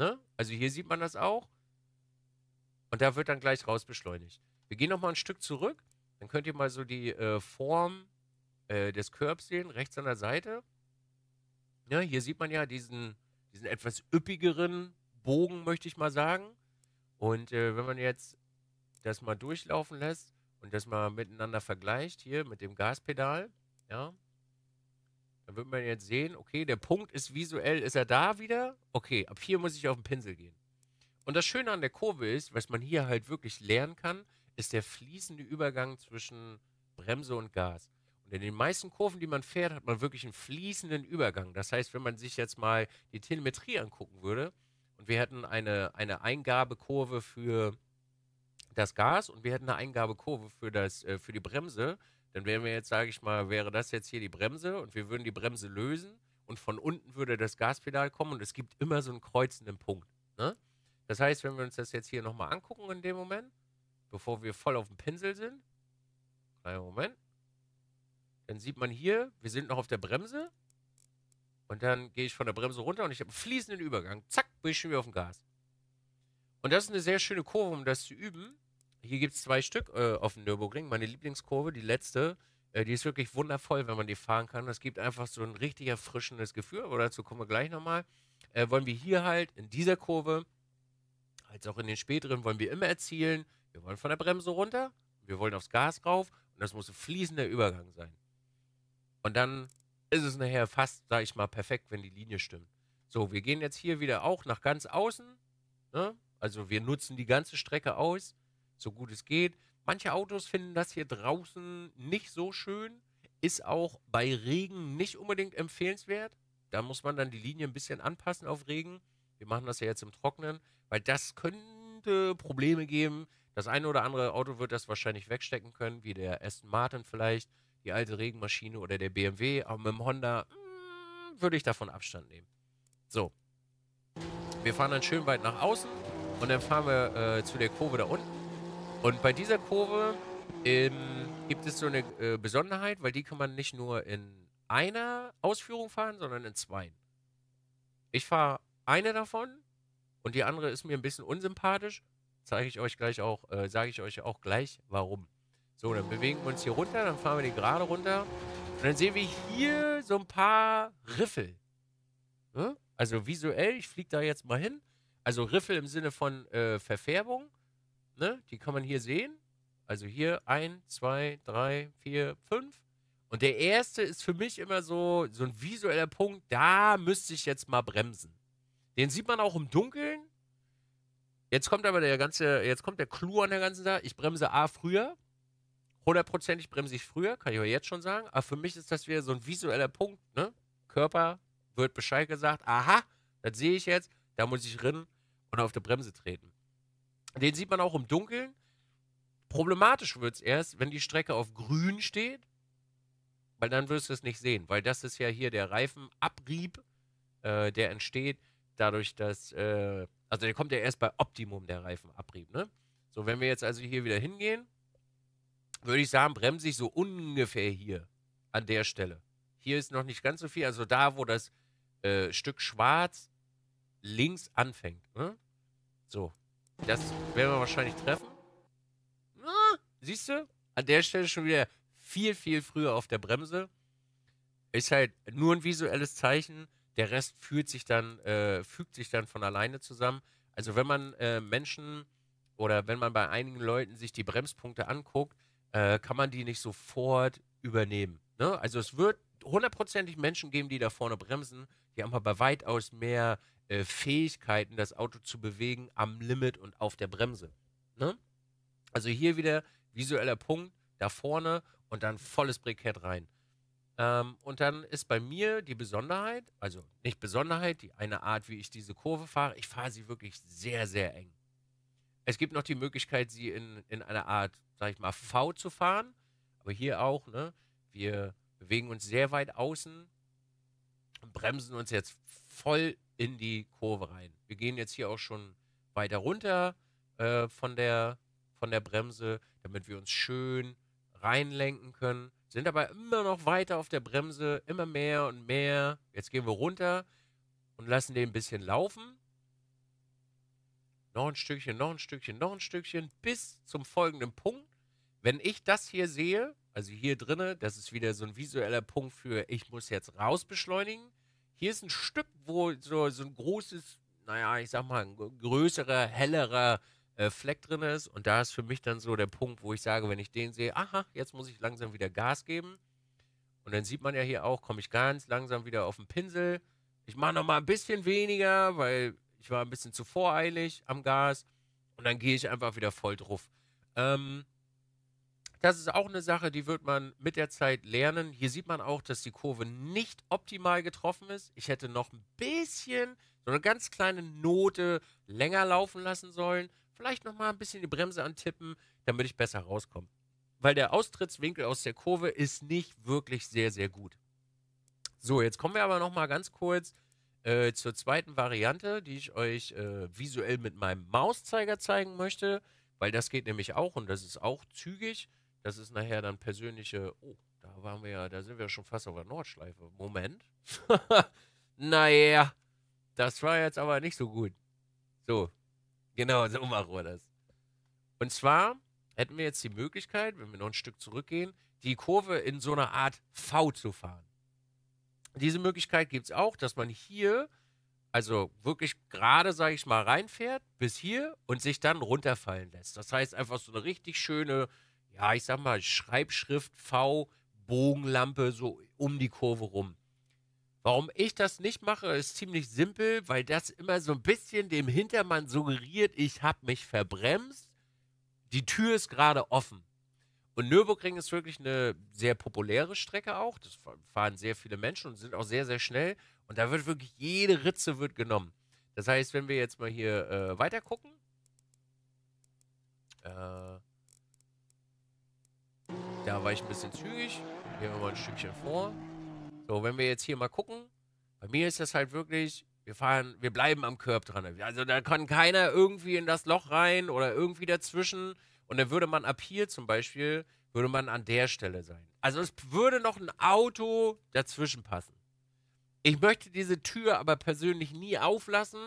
Ne? Also hier sieht man das auch. Und da wird dann gleich raus beschleunigt. Wir gehen nochmal ein Stück zurück. Dann könnt ihr mal so die äh, Form äh, des Körbs sehen, rechts an der Seite. Ja, ne, hier sieht man ja diesen, diesen etwas üppigeren Bogen, möchte ich mal sagen. Und äh, wenn man jetzt das mal durchlaufen lässt und das mal miteinander vergleicht, hier mit dem Gaspedal, ja, dann wird man jetzt sehen, okay, der Punkt ist visuell, ist er da wieder? Okay, ab hier muss ich auf den Pinsel gehen. Und das Schöne an der Kurve ist, was man hier halt wirklich lernen kann, ist der fließende Übergang zwischen Bremse und Gas. Und in den meisten Kurven, die man fährt, hat man wirklich einen fließenden Übergang. Das heißt, wenn man sich jetzt mal die Telemetrie angucken würde, und wir hätten eine, eine Eingabekurve für das Gas und wir hätten eine Eingabekurve für, das, äh, für die Bremse, dann wären wir jetzt, sage ich mal, wäre das jetzt hier die Bremse und wir würden die Bremse lösen und von unten würde das Gaspedal kommen und es gibt immer so einen kreuzenden Punkt. Ne? Das heißt, wenn wir uns das jetzt hier nochmal angucken in dem Moment, bevor wir voll auf dem Pinsel sind, kleiner Moment, dann sieht man hier, wir sind noch auf der Bremse und dann gehe ich von der Bremse runter und ich habe einen fließenden Übergang. Zack, bin ich schon wieder auf dem Gas. Und das ist eine sehr schöne Kurve, um das zu üben. Hier gibt es zwei Stück äh, auf dem Nürburgring. Meine Lieblingskurve, die letzte, äh, die ist wirklich wundervoll, wenn man die fahren kann. Das gibt einfach so ein richtig erfrischendes Gefühl. Aber dazu kommen wir gleich nochmal. Äh, wollen wir hier halt in dieser Kurve, als auch in den späteren, wollen wir immer erzielen, wir wollen von der Bremse runter, wir wollen aufs Gas rauf und das muss ein fließender Übergang sein. Und dann ist es nachher fast, sag ich mal, perfekt, wenn die Linie stimmt. So, wir gehen jetzt hier wieder auch nach ganz außen. Ne? Also wir nutzen die ganze Strecke aus so gut es geht. Manche Autos finden das hier draußen nicht so schön, ist auch bei Regen nicht unbedingt empfehlenswert. Da muss man dann die Linie ein bisschen anpassen auf Regen. Wir machen das ja jetzt im Trocknen, weil das könnte Probleme geben. Das eine oder andere Auto wird das wahrscheinlich wegstecken können, wie der Aston Martin vielleicht, die alte Regenmaschine oder der BMW. Aber mit dem Honda hm, würde ich davon Abstand nehmen. So, wir fahren dann schön weit nach außen und dann fahren wir äh, zu der Kurve da unten. Und bei dieser Kurve ähm, gibt es so eine äh, Besonderheit, weil die kann man nicht nur in einer Ausführung fahren, sondern in zwei. Ich fahre eine davon und die andere ist mir ein bisschen unsympathisch. Zeige ich euch gleich auch, äh, sage ich euch auch gleich, warum. So, dann bewegen wir uns hier runter, dann fahren wir die gerade runter. Und dann sehen wir hier so ein paar Riffel. Hm? Also visuell, ich fliege da jetzt mal hin. Also Riffel im Sinne von äh, Verfärbung. Ne? Die kann man hier sehen. Also hier 1, 2, 3, 4, 5. Und der erste ist für mich immer so, so ein visueller Punkt, da müsste ich jetzt mal bremsen. Den sieht man auch im Dunkeln. Jetzt kommt aber der ganze, jetzt kommt der Clou an der ganzen Sache. Ich bremse A früher. Hundertprozentig bremse ich früher, kann ich euch jetzt schon sagen. Aber für mich ist das wieder so ein visueller Punkt, ne? Körper wird Bescheid gesagt, aha, das sehe ich jetzt, da muss ich rinnen und auf die Bremse treten. Den sieht man auch im Dunkeln. Problematisch wird es erst, wenn die Strecke auf grün steht, weil dann wirst du es nicht sehen, weil das ist ja hier der Reifenabrieb, äh, der entsteht dadurch, dass, äh, also der kommt ja erst bei Optimum, der Reifenabrieb, ne? So, wenn wir jetzt also hier wieder hingehen, würde ich sagen, bremse ich so ungefähr hier, an der Stelle. Hier ist noch nicht ganz so viel, also da, wo das äh, Stück schwarz links anfängt, ne? So, das werden wir wahrscheinlich treffen. Ah. siehst du? An der Stelle schon wieder viel, viel früher auf der Bremse. Ist halt nur ein visuelles Zeichen. Der Rest fühlt sich dann, äh, fügt sich dann von alleine zusammen. Also wenn man äh, Menschen oder wenn man bei einigen Leuten sich die Bremspunkte anguckt, äh, kann man die nicht sofort übernehmen. Ne? Also es wird hundertprozentig Menschen geben, die da vorne bremsen. Die haben aber weitaus mehr äh, Fähigkeiten, das Auto zu bewegen am Limit und auf der Bremse. Ne? Also hier wieder visueller Punkt, da vorne und dann volles Brikett rein. Ähm, und dann ist bei mir die Besonderheit, also nicht Besonderheit, die eine Art, wie ich diese Kurve fahre, ich fahre sie wirklich sehr, sehr eng. Es gibt noch die Möglichkeit, sie in, in einer Art, sag ich mal, V zu fahren. Aber hier auch, ne? Wir bewegen uns sehr weit außen bremsen uns jetzt voll in die Kurve rein. Wir gehen jetzt hier auch schon weiter runter äh, von, der, von der Bremse, damit wir uns schön reinlenken können. Sind aber immer noch weiter auf der Bremse, immer mehr und mehr. Jetzt gehen wir runter und lassen den ein bisschen laufen. Noch ein Stückchen, noch ein Stückchen, noch ein Stückchen, bis zum folgenden Punkt. Wenn ich das hier sehe, also hier drinne, das ist wieder so ein visueller Punkt für, ich muss jetzt raus beschleunigen. Hier ist ein Stück, wo so, so ein großes, naja, ich sag mal, ein größerer, hellerer äh, Fleck drin ist. Und da ist für mich dann so der Punkt, wo ich sage, wenn ich den sehe, aha, jetzt muss ich langsam wieder Gas geben. Und dann sieht man ja hier auch, komme ich ganz langsam wieder auf den Pinsel. Ich mache nochmal ein bisschen weniger, weil ich war ein bisschen zu voreilig am Gas. Und dann gehe ich einfach wieder voll drauf. Ähm, das ist auch eine Sache, die wird man mit der Zeit lernen. Hier sieht man auch, dass die Kurve nicht optimal getroffen ist. Ich hätte noch ein bisschen, so eine ganz kleine Note länger laufen lassen sollen. Vielleicht nochmal ein bisschen die Bremse antippen, damit ich besser rauskomme. Weil der Austrittswinkel aus der Kurve ist nicht wirklich sehr, sehr gut. So, jetzt kommen wir aber nochmal ganz kurz äh, zur zweiten Variante, die ich euch äh, visuell mit meinem Mauszeiger zeigen möchte. Weil das geht nämlich auch und das ist auch zügig. Das ist nachher dann persönliche, oh, da waren wir ja, da sind wir schon fast auf der Nordschleife. Moment. naja, das war jetzt aber nicht so gut. So, genau, so machen wir das. Und zwar hätten wir jetzt die Möglichkeit, wenn wir noch ein Stück zurückgehen, die Kurve in so einer Art V zu fahren. Diese Möglichkeit gibt es auch, dass man hier, also wirklich gerade, sage ich mal, reinfährt bis hier und sich dann runterfallen lässt. Das heißt einfach so eine richtig schöne ja, ich sag mal, Schreibschrift V, Bogenlampe, so um die Kurve rum. Warum ich das nicht mache, ist ziemlich simpel, weil das immer so ein bisschen dem Hintermann suggeriert, ich habe mich verbremst, die Tür ist gerade offen. Und Nürburgring ist wirklich eine sehr populäre Strecke auch. Das fahren sehr viele Menschen und sind auch sehr, sehr schnell. Und da wird wirklich jede Ritze wird genommen. Das heißt, wenn wir jetzt mal hier äh, weiter gucken, äh, da war ich ein bisschen zügig. Gehen wir mal ein Stückchen vor. So, wenn wir jetzt hier mal gucken. Bei mir ist das halt wirklich, wir fahren, wir bleiben am Körb dran. Also da kann keiner irgendwie in das Loch rein oder irgendwie dazwischen. Und dann würde man ab hier zum Beispiel, würde man an der Stelle sein. Also es würde noch ein Auto dazwischen passen. Ich möchte diese Tür aber persönlich nie auflassen,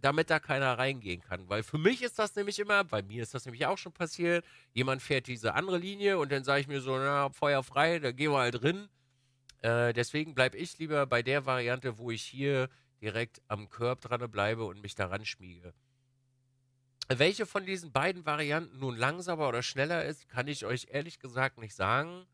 damit da keiner reingehen kann. Weil für mich ist das nämlich immer, bei mir ist das nämlich auch schon passiert, jemand fährt diese andere Linie und dann sage ich mir so, na, Feuer frei, da gehen wir halt drin. Äh, deswegen bleibe ich lieber bei der Variante, wo ich hier direkt am Körb dran bleibe und mich daran schmiege. Welche von diesen beiden Varianten nun langsamer oder schneller ist, kann ich euch ehrlich gesagt nicht sagen.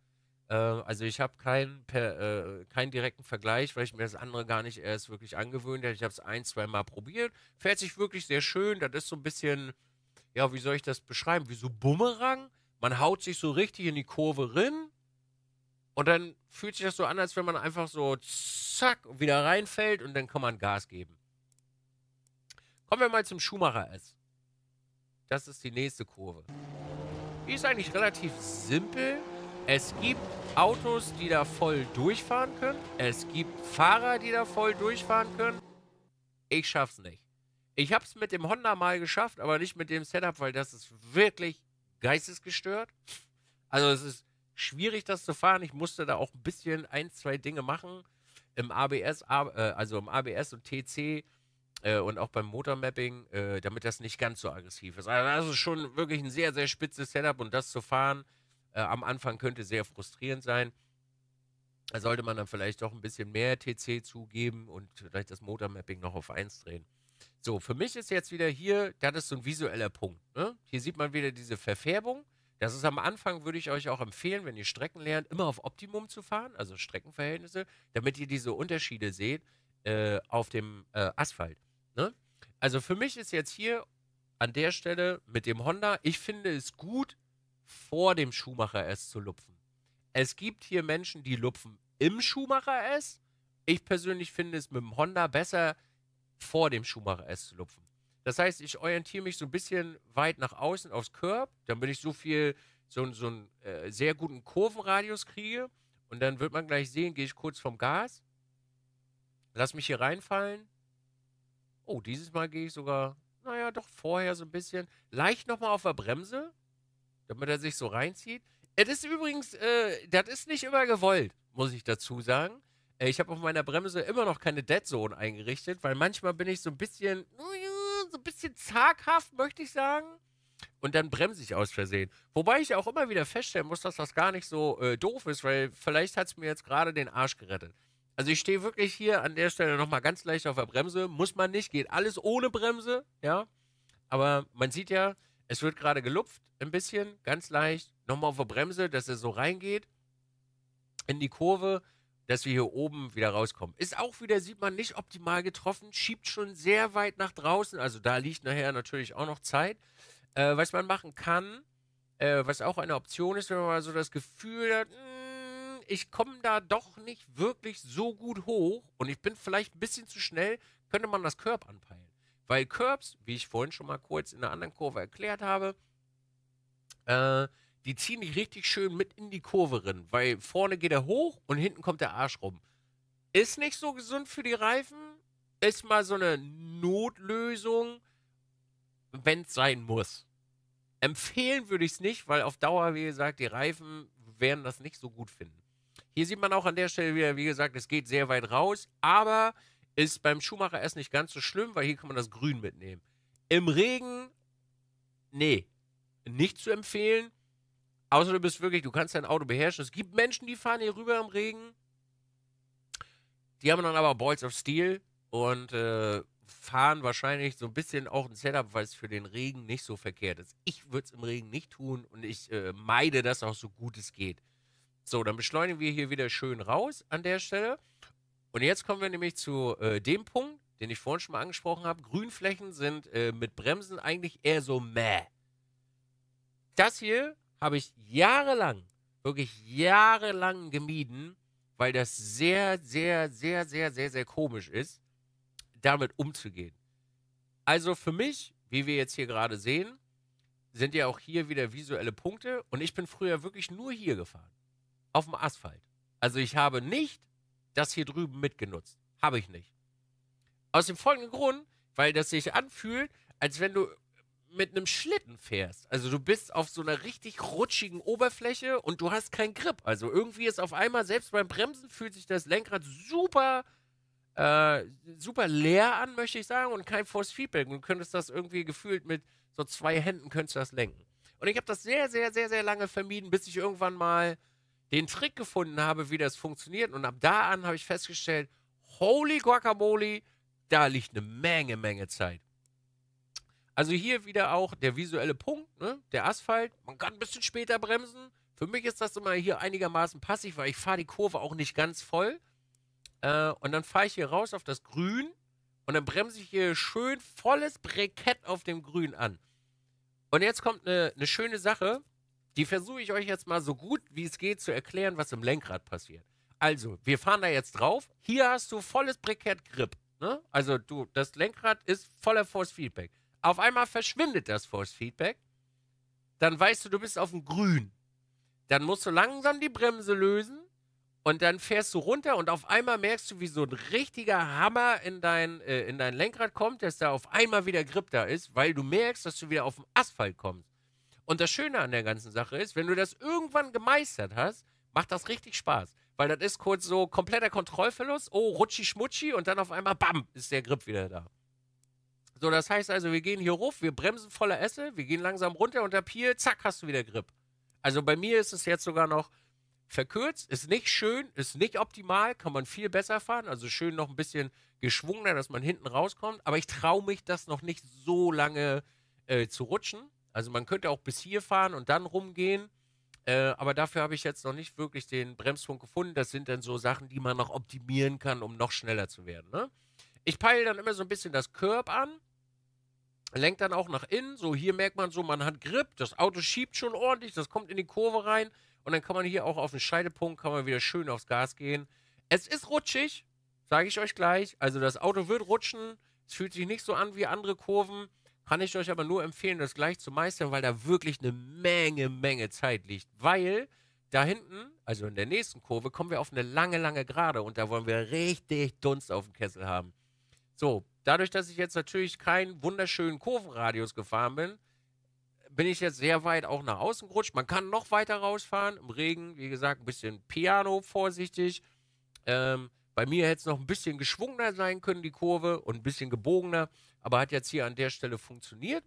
Äh, also ich habe keinen, äh, keinen direkten Vergleich, weil ich mir das andere gar nicht erst wirklich angewöhnt habe. Ich habe es ein, zwei Mal probiert. Fährt sich wirklich sehr schön. Das ist so ein bisschen, ja, wie soll ich das beschreiben? Wie so Bumerang. Man haut sich so richtig in die Kurve rin. Und dann fühlt sich das so an, als wenn man einfach so zack wieder reinfällt und dann kann man Gas geben. Kommen wir mal zum Schumacher S. Das ist die nächste Kurve. Die ist eigentlich relativ simpel. Es gibt Autos, die da voll durchfahren können. Es gibt Fahrer, die da voll durchfahren können. Ich schaff's nicht. Ich hab's mit dem Honda mal geschafft, aber nicht mit dem Setup, weil das ist wirklich geistesgestört. Also es ist schwierig, das zu fahren. Ich musste da auch ein bisschen ein, zwei Dinge machen. Im ABS, äh, also im ABS und TC äh, und auch beim Motormapping, äh, damit das nicht ganz so aggressiv ist. Also das ist schon wirklich ein sehr, sehr spitzes Setup und das zu fahren, äh, am Anfang könnte sehr frustrierend sein. Da sollte man dann vielleicht doch ein bisschen mehr TC zugeben und vielleicht das Motormapping noch auf 1 drehen. So, für mich ist jetzt wieder hier, das ist so ein visueller Punkt. Ne? Hier sieht man wieder diese Verfärbung. Das ist am Anfang, würde ich euch auch empfehlen, wenn ihr Strecken lernt, immer auf Optimum zu fahren, also Streckenverhältnisse, damit ihr diese Unterschiede seht äh, auf dem äh, Asphalt. Ne? Also für mich ist jetzt hier an der Stelle mit dem Honda, ich finde es gut, vor dem Schuhmacher-S zu lupfen. Es gibt hier Menschen, die lupfen im Schuhmacher-S. Ich persönlich finde es mit dem Honda besser, vor dem Schuhmacher-S zu lupfen. Das heißt, ich orientiere mich so ein bisschen weit nach außen aufs Curb, damit ich so viel, so, so einen äh, sehr guten Kurvenradius kriege. Und dann wird man gleich sehen, gehe ich kurz vom Gas, lass mich hier reinfallen. Oh, dieses Mal gehe ich sogar, naja, doch vorher so ein bisschen. Leicht nochmal auf der Bremse, damit er sich so reinzieht. Es ist übrigens, äh, das ist nicht immer gewollt, muss ich dazu sagen. Äh, ich habe auf meiner Bremse immer noch keine Dead Zone eingerichtet, weil manchmal bin ich so ein bisschen, so ein bisschen zaghaft, möchte ich sagen. Und dann bremse ich aus Versehen. Wobei ich auch immer wieder feststellen muss, dass das gar nicht so äh, doof ist, weil vielleicht hat es mir jetzt gerade den Arsch gerettet. Also ich stehe wirklich hier an der Stelle nochmal ganz leicht auf der Bremse. Muss man nicht, geht alles ohne Bremse, ja. Aber man sieht ja, es wird gerade gelupft, ein bisschen, ganz leicht. Nochmal auf der Bremse, dass er so reingeht in die Kurve, dass wir hier oben wieder rauskommen. Ist auch wieder, sieht man, nicht optimal getroffen. Schiebt schon sehr weit nach draußen. Also da liegt nachher natürlich auch noch Zeit. Äh, was man machen kann, äh, was auch eine Option ist, wenn man mal so das Gefühl hat, mh, hm, ich komme da doch nicht wirklich so gut hoch und ich bin vielleicht ein bisschen zu schnell, könnte man das Körb anpeilen. Weil Curbs, wie ich vorhin schon mal kurz in einer anderen Kurve erklärt habe, äh, die ziehen dich richtig schön mit in die Kurve rein, weil vorne geht er hoch und hinten kommt der Arsch rum. Ist nicht so gesund für die Reifen, ist mal so eine Notlösung, wenn es sein muss. Empfehlen würde ich es nicht, weil auf Dauer, wie gesagt, die Reifen werden das nicht so gut finden. Hier sieht man auch an der Stelle wieder, wie gesagt, es geht sehr weit raus, aber ist beim Schuhmacher erst nicht ganz so schlimm, weil hier kann man das Grün mitnehmen. Im Regen, nee, nicht zu empfehlen. Außer du bist wirklich, du kannst dein Auto beherrschen. Es gibt Menschen, die fahren hier rüber im Regen. Die haben dann aber Balls of Steel und äh, fahren wahrscheinlich so ein bisschen auch ein Setup, weil es für den Regen nicht so verkehrt ist. Ich würde es im Regen nicht tun und ich äh, meide das auch so gut es geht. So, dann beschleunigen wir hier wieder schön raus an der Stelle. Und jetzt kommen wir nämlich zu äh, dem Punkt, den ich vorhin schon mal angesprochen habe. Grünflächen sind äh, mit Bremsen eigentlich eher so meh. Das hier habe ich jahrelang, wirklich jahrelang gemieden, weil das sehr, sehr, sehr, sehr, sehr, sehr komisch ist, damit umzugehen. Also für mich, wie wir jetzt hier gerade sehen, sind ja auch hier wieder visuelle Punkte und ich bin früher wirklich nur hier gefahren. Auf dem Asphalt. Also ich habe nicht das hier drüben mitgenutzt. Habe ich nicht. Aus dem folgenden Grund, weil das sich anfühlt, als wenn du mit einem Schlitten fährst. Also du bist auf so einer richtig rutschigen Oberfläche und du hast keinen Grip. Also irgendwie ist auf einmal, selbst beim Bremsen, fühlt sich das Lenkrad super, äh, super leer an, möchte ich sagen, und kein Force Feedback. Du könntest das irgendwie gefühlt mit so zwei Händen könntest du das lenken. Und ich habe das sehr, sehr, sehr, sehr lange vermieden, bis ich irgendwann mal den Trick gefunden habe, wie das funktioniert. Und ab da an habe ich festgestellt, holy guacamole, da liegt eine Menge, Menge Zeit. Also hier wieder auch der visuelle Punkt, ne? der Asphalt. Man kann ein bisschen später bremsen. Für mich ist das immer hier einigermaßen passig, weil ich fahre die Kurve auch nicht ganz voll. Äh, und dann fahre ich hier raus auf das Grün und dann bremse ich hier schön volles Brikett auf dem Grün an. Und jetzt kommt eine, eine schöne Sache. Die versuche ich euch jetzt mal so gut wie es geht zu erklären, was im Lenkrad passiert. Also, wir fahren da jetzt drauf. Hier hast du volles Brikett Grip. Ne? Also, du, das Lenkrad ist voller Force Feedback. Auf einmal verschwindet das Force Feedback. Dann weißt du, du bist auf dem Grün. Dann musst du langsam die Bremse lösen und dann fährst du runter und auf einmal merkst du, wie so ein richtiger Hammer in dein, äh, in dein Lenkrad kommt, dass da auf einmal wieder Grip da ist, weil du merkst, dass du wieder auf dem Asphalt kommst. Und das Schöne an der ganzen Sache ist, wenn du das irgendwann gemeistert hast, macht das richtig Spaß. Weil das ist kurz so kompletter Kontrollverlust, oh, rutschi schmutschi und dann auf einmal, bam, ist der Grip wieder da. So, das heißt also, wir gehen hier hoch, wir bremsen voller Esse, wir gehen langsam runter und ab hier, zack, hast du wieder Grip. Also bei mir ist es jetzt sogar noch verkürzt, ist nicht schön, ist nicht optimal, kann man viel besser fahren, also schön noch ein bisschen geschwungener, dass man hinten rauskommt, aber ich traue mich das noch nicht so lange äh, zu rutschen. Also man könnte auch bis hier fahren und dann rumgehen. Äh, aber dafür habe ich jetzt noch nicht wirklich den Bremspunkt gefunden. Das sind dann so Sachen, die man noch optimieren kann, um noch schneller zu werden. Ne? Ich peile dann immer so ein bisschen das Curb an, lenkt dann auch nach innen. So hier merkt man so, man hat Grip, das Auto schiebt schon ordentlich, das kommt in die Kurve rein. Und dann kann man hier auch auf den Scheidepunkt, kann man wieder schön aufs Gas gehen. Es ist rutschig, sage ich euch gleich. Also das Auto wird rutschen. Es fühlt sich nicht so an wie andere Kurven. Kann ich euch aber nur empfehlen, das gleich zu meistern, weil da wirklich eine Menge, Menge Zeit liegt. Weil da hinten, also in der nächsten Kurve, kommen wir auf eine lange, lange Gerade und da wollen wir richtig Dunst auf dem Kessel haben. So, dadurch, dass ich jetzt natürlich keinen wunderschönen Kurvenradius gefahren bin, bin ich jetzt sehr weit auch nach außen gerutscht. Man kann noch weiter rausfahren im Regen. Wie gesagt, ein bisschen Piano vorsichtig. Ähm, bei mir hätte es noch ein bisschen geschwungener sein können, die Kurve, und ein bisschen gebogener aber hat jetzt hier an der Stelle funktioniert.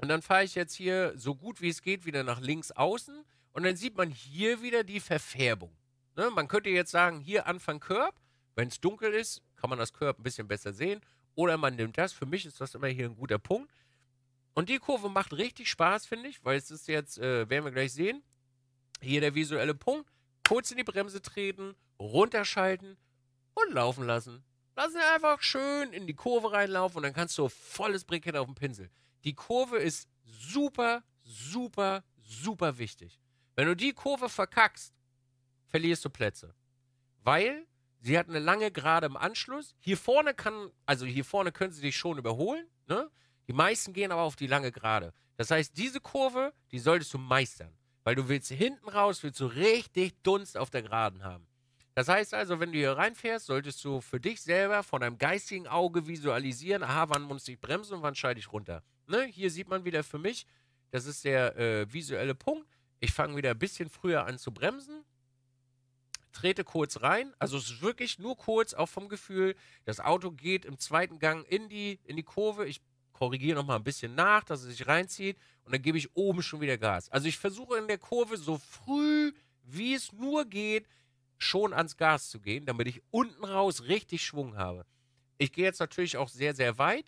Und dann fahre ich jetzt hier so gut wie es geht wieder nach links außen und dann sieht man hier wieder die Verfärbung. Ne? Man könnte jetzt sagen, hier Anfang Körb, wenn es dunkel ist, kann man das Körb ein bisschen besser sehen oder man nimmt das. Für mich ist das immer hier ein guter Punkt. Und die Kurve macht richtig Spaß, finde ich, weil es ist jetzt, äh, werden wir gleich sehen, hier der visuelle Punkt. Kurz in die Bremse treten, runterschalten und laufen lassen. Lass ihn einfach schön in die Kurve reinlaufen und dann kannst du volles Brickhead auf den Pinsel. Die Kurve ist super, super, super wichtig. Wenn du die Kurve verkackst, verlierst du Plätze. Weil sie hat eine lange Gerade im Anschluss. Hier vorne kann, also hier vorne können sie dich schon überholen. Ne? Die meisten gehen aber auf die lange Gerade. Das heißt, diese Kurve, die solltest du meistern. Weil du willst hinten raus, willst du richtig Dunst auf der Geraden haben. Das heißt also, wenn du hier reinfährst, solltest du für dich selber von deinem geistigen Auge visualisieren, aha, wann muss ich bremsen und wann schalte ich runter. Ne? Hier sieht man wieder für mich, das ist der äh, visuelle Punkt. Ich fange wieder ein bisschen früher an zu bremsen, trete kurz rein. Also es ist wirklich nur kurz, auch vom Gefühl. Das Auto geht im zweiten Gang in die, in die Kurve. Ich korrigiere nochmal ein bisschen nach, dass es sich reinzieht. Und dann gebe ich oben schon wieder Gas. Also ich versuche in der Kurve so früh, wie es nur geht, schon ans Gas zu gehen, damit ich unten raus richtig Schwung habe. Ich gehe jetzt natürlich auch sehr, sehr weit.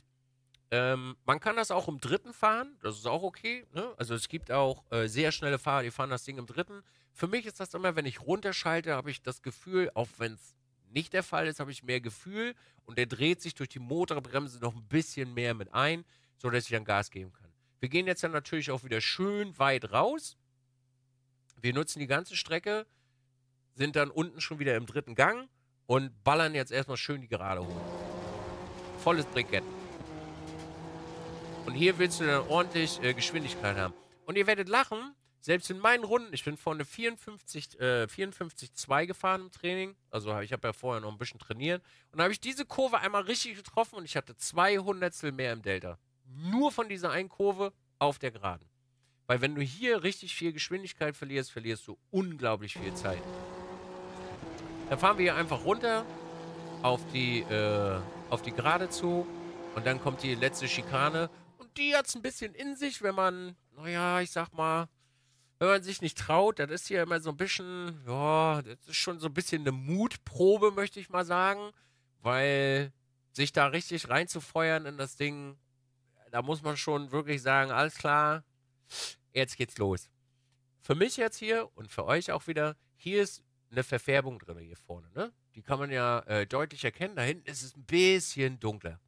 Ähm, man kann das auch im dritten fahren, das ist auch okay. Ne? Also es gibt auch äh, sehr schnelle Fahrer, die fahren das Ding im dritten. Für mich ist das immer, wenn ich runterschalte, habe ich das Gefühl, auch wenn es nicht der Fall ist, habe ich mehr Gefühl und der dreht sich durch die Motorbremse noch ein bisschen mehr mit ein, sodass ich dann Gas geben kann. Wir gehen jetzt dann natürlich auch wieder schön weit raus. Wir nutzen die ganze Strecke sind dann unten schon wieder im dritten Gang und ballern jetzt erstmal schön die Gerade hoch. Volles Brikett. Und hier willst du dann ordentlich äh, Geschwindigkeit haben. Und ihr werdet lachen, selbst in meinen Runden, ich bin vorne 54, äh, 54,2 gefahren im Training. Also ich habe ja vorher noch ein bisschen trainiert. Und da habe ich diese Kurve einmal richtig getroffen und ich hatte 200 mehr im Delta. Nur von dieser einen Kurve auf der Geraden. Weil wenn du hier richtig viel Geschwindigkeit verlierst, verlierst du unglaublich viel Zeit. Dann fahren wir hier einfach runter auf die, äh, auf die Gerade zu. Und dann kommt die letzte Schikane. Und die hat es ein bisschen in sich, wenn man, naja, ich sag mal, wenn man sich nicht traut, das ist hier immer so ein bisschen, ja, das ist schon so ein bisschen eine Mutprobe, möchte ich mal sagen. Weil sich da richtig reinzufeuern in das Ding, da muss man schon wirklich sagen, alles klar, jetzt geht's los. Für mich jetzt hier und für euch auch wieder, hier ist eine Verfärbung drin hier vorne. Ne? Die kann man ja äh, deutlich erkennen. Da hinten ist es ein bisschen dunkler.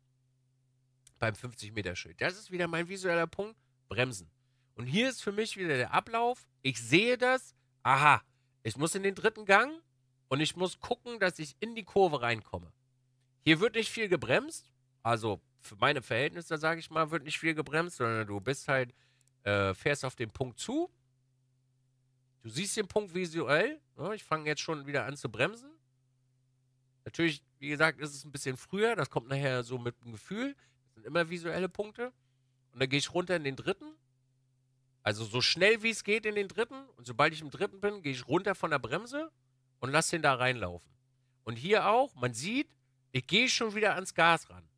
Beim 50-Meter-Schild. Das ist wieder mein visueller Punkt. Bremsen. Und hier ist für mich wieder der Ablauf. Ich sehe das. Aha, ich muss in den dritten Gang und ich muss gucken, dass ich in die Kurve reinkomme. Hier wird nicht viel gebremst. Also für meine Verhältnisse, sage ich mal, wird nicht viel gebremst, sondern du bist halt, äh, fährst auf den Punkt zu Du siehst den Punkt visuell. Ne? Ich fange jetzt schon wieder an zu bremsen. Natürlich, wie gesagt, ist es ein bisschen früher. Das kommt nachher so mit dem Gefühl. Das sind immer visuelle Punkte. Und dann gehe ich runter in den dritten. Also so schnell wie es geht in den dritten. Und sobald ich im dritten bin, gehe ich runter von der Bremse und lasse den da reinlaufen. Und hier auch, man sieht, ich gehe schon wieder ans Gas ran.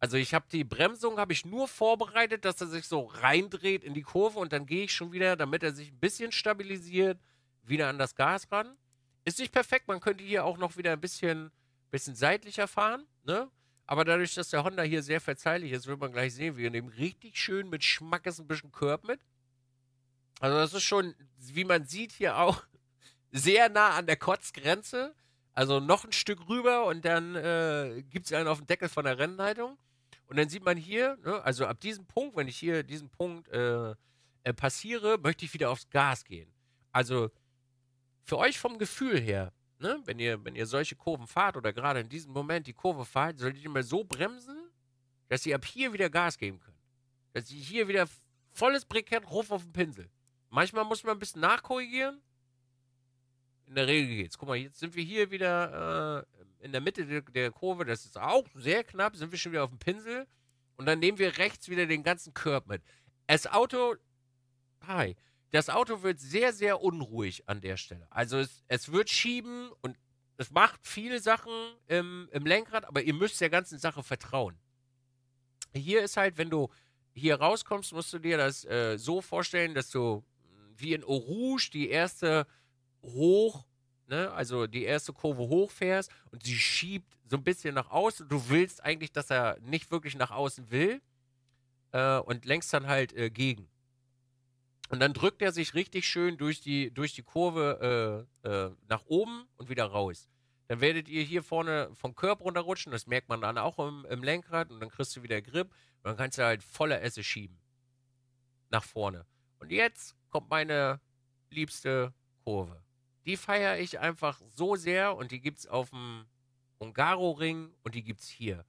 Also ich habe die Bremsung habe ich nur vorbereitet, dass er sich so reindreht in die Kurve und dann gehe ich schon wieder, damit er sich ein bisschen stabilisiert, wieder an das Gas ran. Ist nicht perfekt, man könnte hier auch noch wieder ein bisschen, bisschen seitlicher fahren, ne? Aber dadurch, dass der Honda hier sehr verzeihlich ist, wird man gleich sehen, wir nehmen richtig schön mit Schmackes ein bisschen Körb mit. Also das ist schon, wie man sieht, hier auch sehr nah an der Kotzgrenze. Also noch ein Stück rüber und dann äh, gibt es einen auf den Deckel von der Rennleitung. Und dann sieht man hier, ne, also ab diesem Punkt, wenn ich hier diesen Punkt äh, äh, passiere, möchte ich wieder aufs Gas gehen. Also für euch vom Gefühl her, ne, wenn, ihr, wenn ihr solche Kurven fahrt oder gerade in diesem Moment die Kurve fahrt, solltet ihr mal so bremsen, dass ihr ab hier wieder Gas geben könnt. Dass ihr hier wieder volles Brikett ruf auf den Pinsel. Manchmal muss man ein bisschen nachkorrigieren, in der Regel geht's. Guck mal, jetzt sind wir hier wieder äh, in der Mitte der, der, Kurve. Das ist auch sehr knapp. Sind wir schon wieder auf dem Pinsel. Und dann nehmen wir rechts wieder den ganzen Körb mit. Das Auto. Hi. Das Auto wird sehr, sehr unruhig an der Stelle. Also es, es wird schieben und es macht viele Sachen im, im Lenkrad, aber ihr müsst der ganzen Sache vertrauen. Hier ist halt, wenn du hier rauskommst, musst du dir das äh, so vorstellen, dass du hm, wie in Orange die erste hoch, ne, also die erste Kurve hochfährst und sie schiebt so ein bisschen nach außen. Du willst eigentlich, dass er nicht wirklich nach außen will äh, und lenkst dann halt äh, gegen. Und dann drückt er sich richtig schön durch die, durch die Kurve äh, äh nach oben und wieder raus. Dann werdet ihr hier vorne vom Körper runterrutschen, das merkt man dann auch im, im Lenkrad und dann kriegst du wieder Grip und dann kannst du halt voller Esse schieben. Nach vorne. Und jetzt kommt meine liebste Kurve. Die feiere ich einfach so sehr und die gibt es auf dem Ungaro-Ring und die gibt es hier.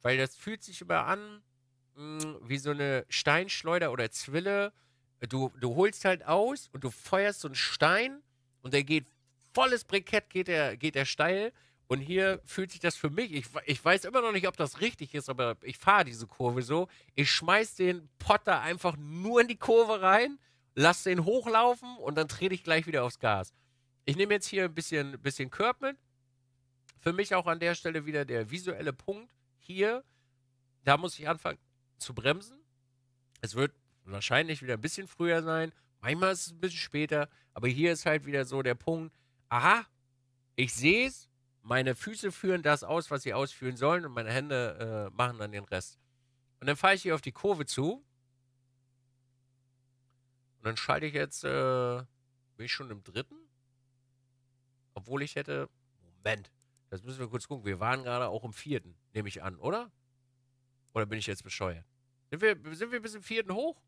Weil das fühlt sich immer an mh, hm, wie so eine Steinschleuder oder Zwille. Du, du holst halt aus und du feuerst so einen Stein und der geht volles Brikett, geht der, geht der steil. Und hier fühlt sich das für mich, ich, ich weiß immer noch nicht, ob das richtig ist, aber ich fahre diese Kurve so. Ich schmeiß den Potter einfach nur in die Kurve rein, lass den hochlaufen und dann trete ich gleich wieder aufs Gas. Ich nehme jetzt hier ein bisschen, bisschen Curb mit. Für mich auch an der Stelle wieder der visuelle Punkt hier. Da muss ich anfangen zu bremsen. Es wird wahrscheinlich wieder ein bisschen früher sein. Manchmal ist es ein bisschen später. Aber hier ist halt wieder so der Punkt. Aha, ich sehe es. Meine Füße führen das aus, was sie ausführen sollen. Und meine Hände äh, machen dann den Rest. Und dann fahre ich hier auf die Kurve zu. Und dann schalte ich jetzt, äh, bin ich schon im dritten? Obwohl ich hätte. Moment, das müssen wir kurz gucken. Wir waren gerade auch im vierten, nehme ich an, oder? Oder bin ich jetzt bescheuert? Sind wir, sind wir bis im vierten hoch?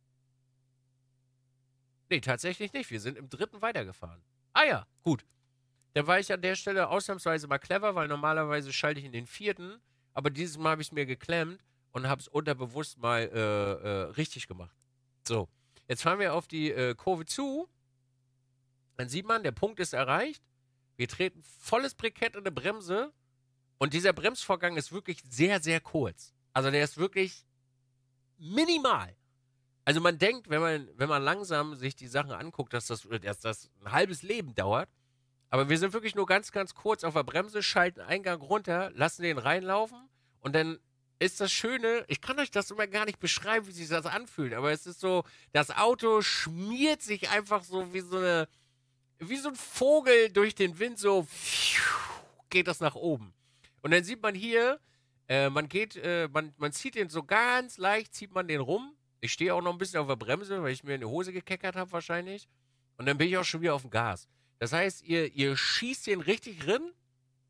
Nee, tatsächlich nicht. Wir sind im dritten weitergefahren. Ah ja, gut. Dann war ich an der Stelle ausnahmsweise mal clever, weil normalerweise schalte ich in den vierten. Aber dieses Mal habe ich es mir geklemmt und habe es unterbewusst mal äh, äh, richtig gemacht. So, jetzt fahren wir auf die äh, Kurve zu. Dann sieht man, der Punkt ist erreicht. Wir treten volles Brikett in eine Bremse und dieser Bremsvorgang ist wirklich sehr, sehr kurz. Also der ist wirklich minimal. Also man denkt, wenn man, wenn man langsam sich die Sachen anguckt, dass das, dass das ein halbes Leben dauert. Aber wir sind wirklich nur ganz, ganz kurz auf der Bremse, schalten Eingang runter, lassen den reinlaufen und dann ist das Schöne, ich kann euch das immer gar nicht beschreiben, wie sich das anfühlt, aber es ist so, das Auto schmiert sich einfach so wie so eine, wie so ein Vogel durch den Wind so geht das nach oben. Und dann sieht man hier, äh, man geht, äh, man, man zieht den so ganz leicht, zieht man den rum. Ich stehe auch noch ein bisschen auf der Bremse, weil ich mir in die Hose gekeckert habe wahrscheinlich. Und dann bin ich auch schon wieder auf dem Gas. Das heißt, ihr, ihr schießt den richtig rin,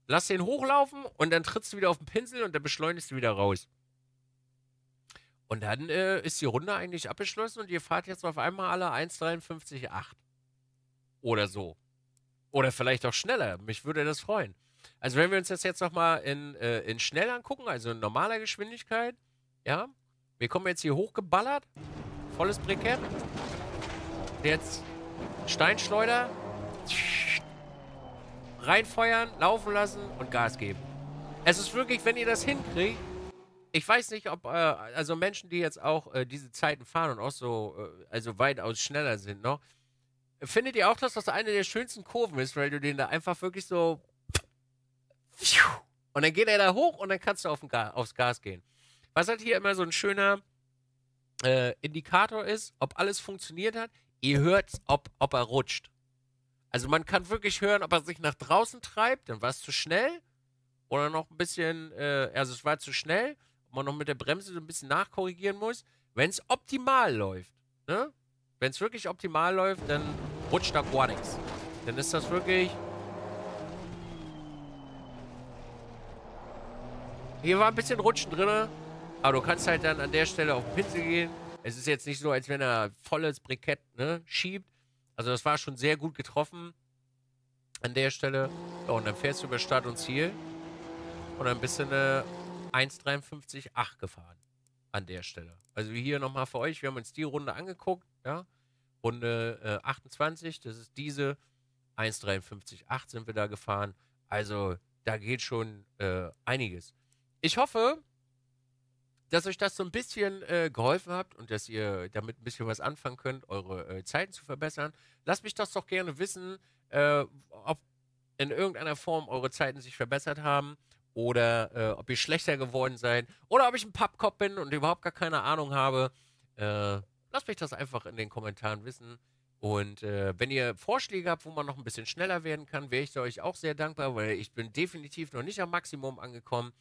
lasst den hochlaufen und dann trittst du wieder auf den Pinsel und dann beschleunigst du wieder raus. Und dann äh, ist die Runde eigentlich abgeschlossen und ihr fahrt jetzt auf einmal alle 1,53,8. Oder so. Oder vielleicht auch schneller. Mich würde das freuen. Also wenn wir uns das jetzt nochmal in, äh, in schnell angucken, also in normaler Geschwindigkeit, ja, wir kommen jetzt hier hochgeballert, volles Brikett, jetzt Steinschleuder, reinfeuern, laufen lassen und Gas geben. Es ist wirklich, wenn ihr das hinkriegt, ich weiß nicht, ob, äh, also Menschen, die jetzt auch äh, diese Zeiten fahren und auch so, äh, also weitaus schneller sind noch, Findet ihr auch, dass das eine der schönsten Kurven ist, weil du den da einfach wirklich so. Und dann geht er da hoch und dann kannst du auf Gas, aufs Gas gehen. Was halt hier immer so ein schöner äh, Indikator ist, ob alles funktioniert hat. Ihr hört, ob, ob er rutscht. Also man kann wirklich hören, ob er sich nach draußen treibt, dann war es zu schnell oder noch ein bisschen, äh, also es war zu schnell, ob man noch mit der Bremse so ein bisschen nachkorrigieren muss. Wenn es optimal läuft, ne? Wenn es wirklich optimal läuft, dann rutscht da gar nichts. Dann ist das wirklich... Hier war ein bisschen Rutschen drin, aber du kannst halt dann an der Stelle auf den Pinsel gehen. Es ist jetzt nicht so, als wenn er volles Brikett ne, schiebt. Also das war schon sehr gut getroffen an der Stelle. Ja, und dann fährst du über Start und Ziel und dann bist du eine 1,53,8 gefahren an der Stelle. Also hier nochmal für euch, wir haben uns die Runde angeguckt. Ja? Runde äh, 28, das ist diese. 1,53,8 sind wir da gefahren. Also da geht schon äh, einiges. Ich hoffe, dass euch das so ein bisschen äh, geholfen hat und dass ihr damit ein bisschen was anfangen könnt, eure äh, Zeiten zu verbessern. Lasst mich das doch gerne wissen, äh, ob in irgendeiner Form eure Zeiten sich verbessert haben oder äh, ob ihr schlechter geworden seid oder ob ich ein Pappkopf bin und überhaupt gar keine Ahnung habe. Äh, Lasst mich das einfach in den Kommentaren wissen. Und äh, wenn ihr Vorschläge habt, wo man noch ein bisschen schneller werden kann, wäre ich euch auch sehr dankbar, weil ich bin definitiv noch nicht am Maximum angekommen.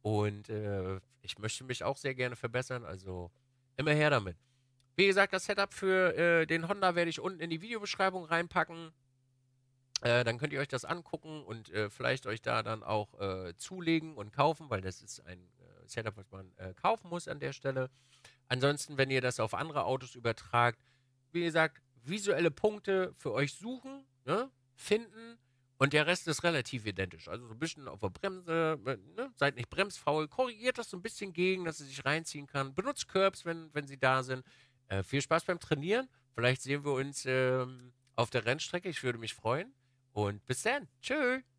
Und äh, ich möchte mich auch sehr gerne verbessern. Also immer her damit. Wie gesagt, das Setup für äh, den Honda werde ich unten in die Videobeschreibung reinpacken. Äh, dann könnt ihr euch das angucken und äh, vielleicht euch da dann auch äh, zulegen und kaufen, weil das ist ein äh, Setup, was man äh, kaufen muss an der Stelle. Ansonsten, wenn ihr das auf andere Autos übertragt, wie gesagt, visuelle Punkte für euch suchen, ne? finden und der Rest ist relativ identisch. Also so ein bisschen auf der Bremse, ne? seid nicht bremsfaul, korrigiert das so ein bisschen gegen, dass sie sich reinziehen kann. Benutzt Curbs, wenn, wenn sie da sind. Äh, viel Spaß beim Trainieren. Vielleicht sehen wir uns ähm, auf der Rennstrecke. Ich würde mich freuen. Und bis dann. Tschüss.